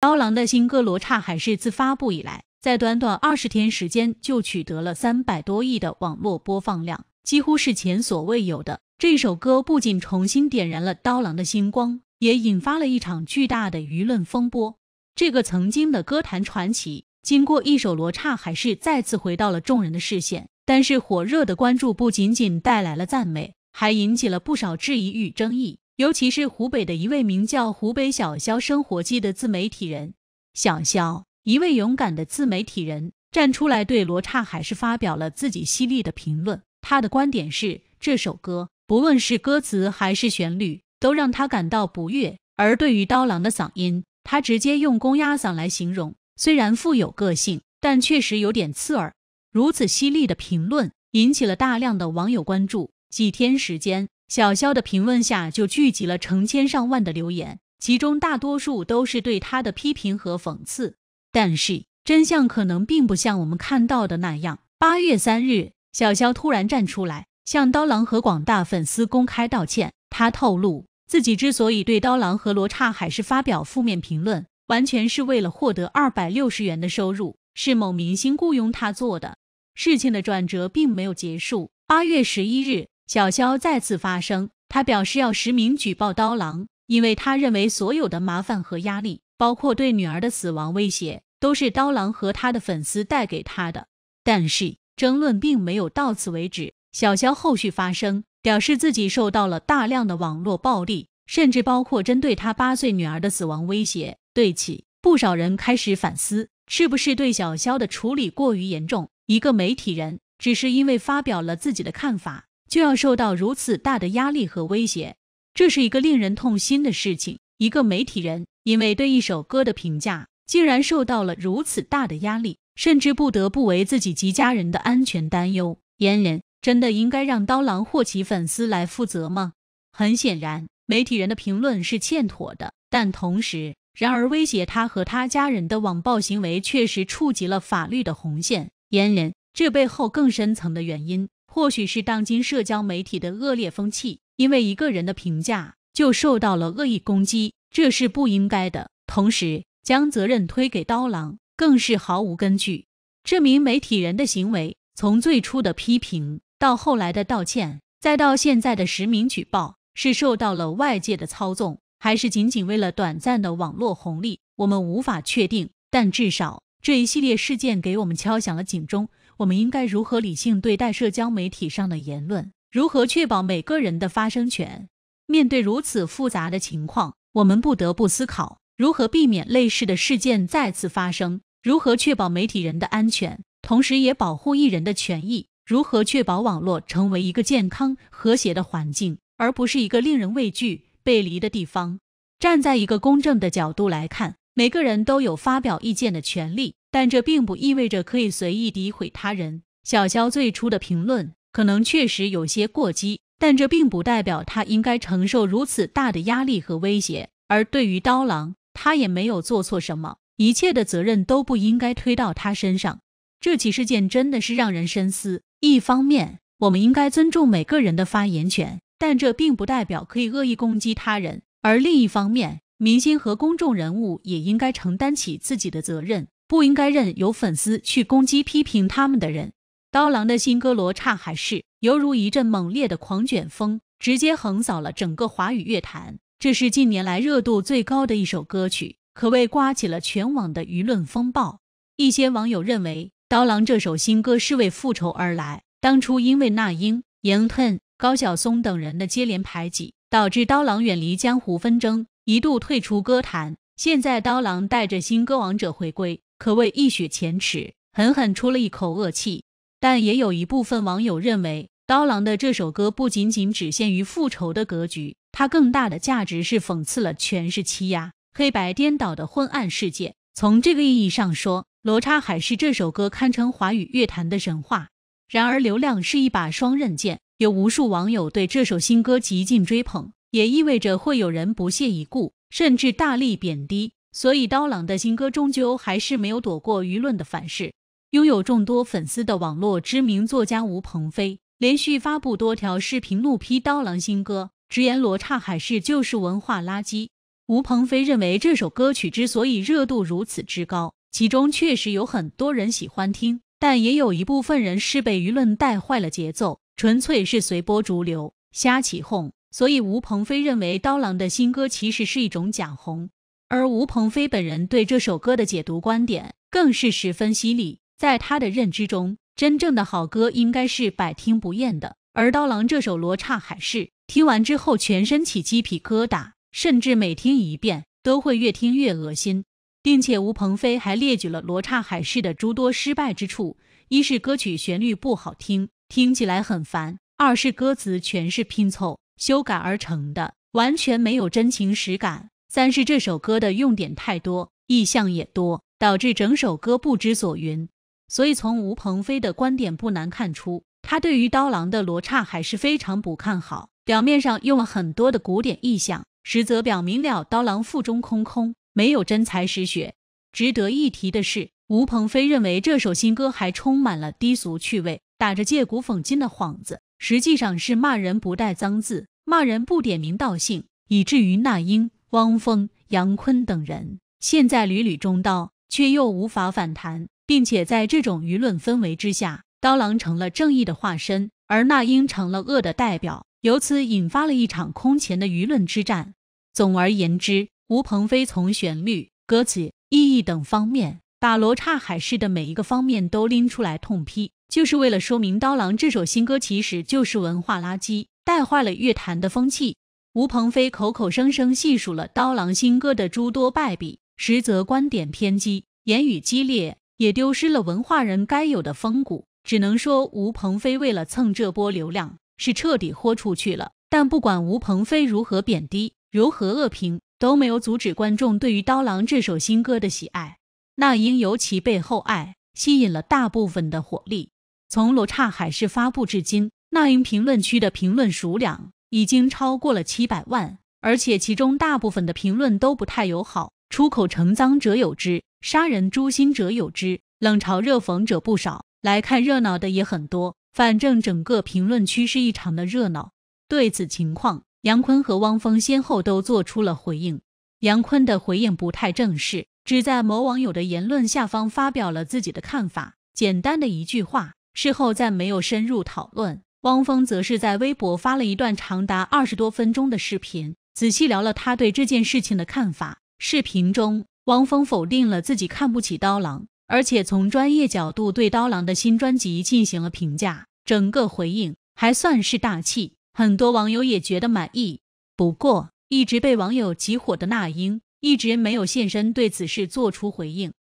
刀郎的新歌《罗刹海市》自发布以来，在短短二十天时间就取得了三百多亿的网络播放量，几乎是前所未有的。这首歌不仅重新点燃了刀郎的星光，也引发了一场巨大的舆论风波。这个曾经的歌坛传奇，经过一首《罗刹海市》，再次回到了众人的视线。但是，火热的关注不仅仅带来了赞美，还引起了不少质疑与争议。尤其是湖北的一位名叫“湖北小肖生活记”的自媒体人小肖，一位勇敢的自媒体人站出来对罗刹海市发表了自己犀利的评论。他的观点是，这首歌不论是歌词还是旋律，都让他感到不悦。而对于刀郎的嗓音，他直接用“公鸭嗓”来形容，虽然富有个性，但确实有点刺耳。如此犀利的评论引起了大量的网友关注。几天时间。小肖的评论下就聚集了成千上万的留言，其中大多数都是对他的批评和讽刺。但是真相可能并不像我们看到的那样。八月三日，小肖突然站出来，向刀郎和广大粉丝公开道歉。他透露，自己之所以对刀郎和罗刹海市发表负面评论，完全是为了获得二百六十元的收入，是某明星雇佣他做的。事情的转折并没有结束。八月十一日。小肖再次发声，他表示要实名举报刀郎，因为他认为所有的麻烦和压力，包括对女儿的死亡威胁，都是刀郎和他的粉丝带给他的。但是争论并没有到此为止，小肖后续发声，表示自己受到了大量的网络暴力，甚至包括针对他八岁女儿的死亡威胁。对此，不少人开始反思，是不是对小肖的处理过于严重？一个媒体人，只是因为发表了自己的看法。就要受到如此大的压力和威胁，这是一个令人痛心的事情。一个媒体人因为对一首歌的评价，竟然受到了如此大的压力，甚至不得不为自己及家人的安全担忧。阉人真的应该让刀郎或其粉丝来负责吗？很显然，媒体人的评论是欠妥的，但同时，然而威胁他和他家人的网暴行为确实触及了法律的红线。阉人，这背后更深层的原因。或许是当今社交媒体的恶劣风气，因为一个人的评价就受到了恶意攻击，这是不应该的。同时，将责任推给刀郎更是毫无根据。这名媒体人的行为，从最初的批评到后来的道歉，再到现在的实名举报，是受到了外界的操纵，还是仅仅为了短暂的网络红利？我们无法确定。但至少这一系列事件给我们敲响了警钟。我们应该如何理性对待社交媒体上的言论？如何确保每个人的发声权？面对如此复杂的情况，我们不得不思考如何避免类似的事件再次发生，如何确保媒体人的安全，同时也保护艺人的权益？如何确保网络成为一个健康、和谐的环境，而不是一个令人畏惧、背离的地方？站在一个公正的角度来看，每个人都有发表意见的权利。但这并不意味着可以随意诋毁他人。小肖最初的评论可能确实有些过激，但这并不代表他应该承受如此大的压力和威胁。而对于刀郎，他也没有做错什么，一切的责任都不应该推到他身上。这起事件真的是让人深思。一方面，我们应该尊重每个人的发言权，但这并不代表可以恶意攻击他人；而另一方面，明星和公众人物也应该承担起自己的责任。不应该任由粉丝去攻击批评他们的人。刀郎的新歌《罗刹海市》犹如一阵猛烈的狂卷风，直接横扫了整个华语乐坛。这是近年来热度最高的一首歌曲，可谓刮起了全网的舆论风暴。一些网友认为，刀郎这首新歌是为复仇而来。当初因为那英、严恨、高晓松等人的接连排挤，导致刀郎远离江湖纷争，一度退出歌坛。现在，刀郎带着新歌王者回归。可谓一雪前耻，狠狠出了一口恶气。但也有一部分网友认为，刀郎的这首歌不仅仅只限于复仇的格局，它更大的价值是讽刺了权势欺压、黑白颠倒的昏暗世界。从这个意义上说，《罗刹海市》这首歌堪称华语乐坛的神话。然而，流量是一把双刃剑，有无数网友对这首新歌极尽追捧，也意味着会有人不屑一顾，甚至大力贬低。所以，刀郎的新歌终究还是没有躲过舆论的反噬。拥有众多粉丝的网络知名作家吴鹏飞连续发布多条视频怒批刀郎新歌，直言《罗刹海市》就是文化垃圾。吴鹏飞认为，这首歌曲之所以热度如此之高，其中确实有很多人喜欢听，但也有一部分人是被舆论带坏了节奏，纯粹是随波逐流、瞎起哄。所以，吴鹏飞认为，刀郎的新歌其实是一种假红。而吴鹏飞本人对这首歌的解读观点更是十分犀利，在他的认知中，真正的好歌应该是百听不厌的。而刀郎这首《罗刹海市》，听完之后全身起鸡皮疙瘩，甚至每听一遍都会越听越恶心。并且吴鹏飞还列举了《罗刹海市》的诸多失败之处：一是歌曲旋律不好听，听起来很烦；二是歌词全是拼凑、修改而成的，完全没有真情实感。三是这首歌的用点太多，意象也多，导致整首歌不知所云。所以从吴鹏飞的观点不难看出，他对于刀郎的《罗刹》还是非常不看好。表面上用了很多的古典意象，实则表明了刀郎腹中空空，没有真才实学。值得一提的是，吴鹏飞认为这首新歌还充满了低俗趣味，打着借古讽今的幌子，实际上是骂人不带脏字，骂人不点名道姓，以至于那英。汪峰、杨坤等人现在屡屡中刀，却又无法反弹，并且在这种舆论氛围之下，刀郎成了正义的化身，而那英成了恶的代表，由此引发了一场空前的舆论之战。总而言之，吴鹏飞从旋律、歌词、意义等方面，把《罗刹海市》的每一个方面都拎出来痛批，就是为了说明刀郎这首新歌其实就是文化垃圾，带坏了乐坛的风气。吴鹏飞口口声声细数了刀郎新歌的诸多败笔，实则观点偏激，言语激烈，也丢失了文化人该有的风骨。只能说吴鹏飞为了蹭这波流量，是彻底豁出去了。但不管吴鹏飞如何贬低，如何恶评，都没有阻止观众对于刀郎这首新歌的喜爱。那英尤其被厚爱，吸引了大部分的火力。从《罗刹海市》发布至今，那英评论区的评论数量。已经超过了七百万，而且其中大部分的评论都不太友好。出口成脏者有之，杀人诛心者有之，冷嘲热讽者不少，来看热闹的也很多。反正整个评论区是一场的热闹。对此情况，杨坤和汪峰先后都做出了回应。杨坤的回应不太正式，只在某网友的言论下方发表了自己的看法，简单的一句话，事后再没有深入讨论。汪峰则是在微博发了一段长达二十多分钟的视频，仔细聊了他对这件事情的看法。视频中，汪峰否定了自己看不起刀郎，而且从专业角度对刀郎的新专辑进行了评价。整个回应还算是大气，很多网友也觉得满意。不过，一直被网友集火的那英一直没有现身对此事做出回应。